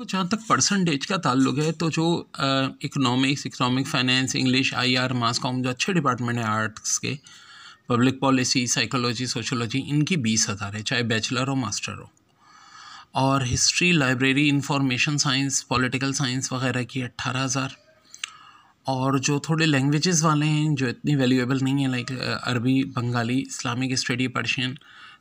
तो जहाँ तक परसेंटेज का ताल्लुक है तो जो economics economic finance English IR mass com जो अच्छे डिपार्टमेंट हैं आर्ट्स के पब्लिक पॉलिसी साइकोलॉजी सोशोलॉजी इनकी बीस हज़ार है चाहे बैचलर हो मास्टर हो और history library information science political science वगैरह की अट्ठारह हज़ार और जो थोड़े लैंग्वेजेस वाले हैं जो इतनी वैल्यूएबल नहीं है like Arabi Bengali Islamic study Persian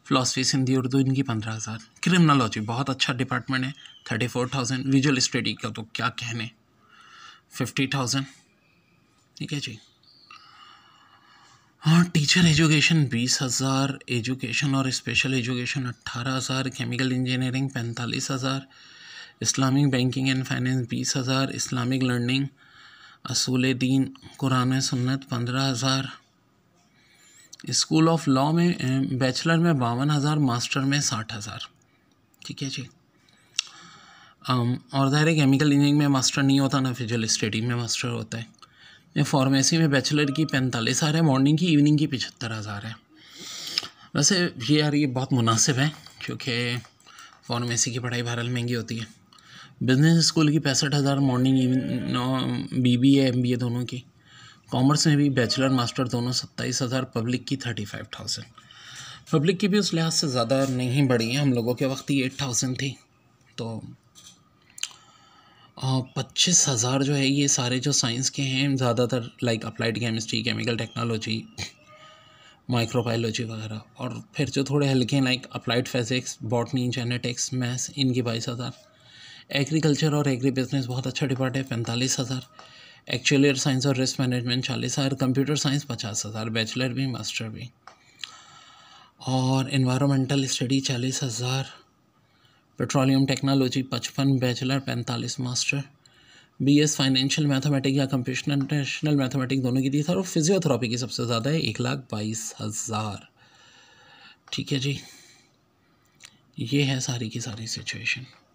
philosophy Sindhi Urdu इनकी पंद्रह हज़ार क्रिमिनोलॉजी बहुत अच्छा डिपार्टमेंट है thirty four thousand visual study का तो क्या कहने फिफ्टी थाउजेंड ठीक है जी हाँ टीचर एजुकेशन बीस हज़ार एजुकेशन और स्पेशल एजुकेशन अट्ठारह हज़ार केमिकल इंजीनियरिंग पैंतालीस हज़ार इस्लामिक बैंकिंग एंड फाइनेंस बीस हज़ार इस्लामिक लर्निंग असूल दीन कुरान सुन्नत पंद्रह हज़ार स्कूल ऑफ लॉ में बैचलर में बावन हज़ार मास्टर में साठ हज़ार ठीक है जी और ज़ाहिर केमिकल इंजीनियरिंग में मास्टर नहीं होता ना फिजिकल स्टडी में मास्टर होता है ये फार्मेसी में बैचलर की पैंतालीस हज़ार है मॉर्निंग की इवनिंग की पचहत्तर हज़ार है वैसे ये यार ये बहुत मुनासिब है क्योंकि फार्मेसी की पढ़ाई बहरहाल महंगी होती है बिजनेस स्कूल की पैंसठ हज़ार morning evening B B A M B A दोनों की कॉमर्स में भी बैचलर मास्टर दोनों सत्ताईस हज़ार पब्लिक की थर्टी फाइव थाउजेंड पब्लिक की भी उस लिहाज से ज़्यादा नहीं बढ़ी है हम लोगों के वक्त ही एट थाउजेंड थी तो पच्चीस हज़ार जो है ये सारे जो साइंस के हैं ज़्यादातर like applied chemistry chemical technology microbiology वगैरह और फिर जो थोड़े हल्के हैं like applied physics botany genetics maths इनकी बाईस हज़ार एग्रीकल्चर और एग्री बिजनेस बहुत अच्छा डिपार्ट है पैंतालीस हज़ार एक्चुअल ईयर साइंस और रिस्क मैनेजमेंट चालीस हज़ार कंप्यूटर साइंस पचास हज़ार बैचलर भी मास्टर भी और इन्वायरमेंटल स्टडी चालीस हज़ार पेट्रोलियम टेक्नोलॉजी पचपन बैचलर पैंतालीस master B S financial mathematic या कंप्यूशनल मैथमेटिक दोनों की दी थी और फिजियोथेरापी की सबसे ज़्यादा है एक लाख बाईस हज़ार ठीक है जी ये है सारी की सारी सिचुएशन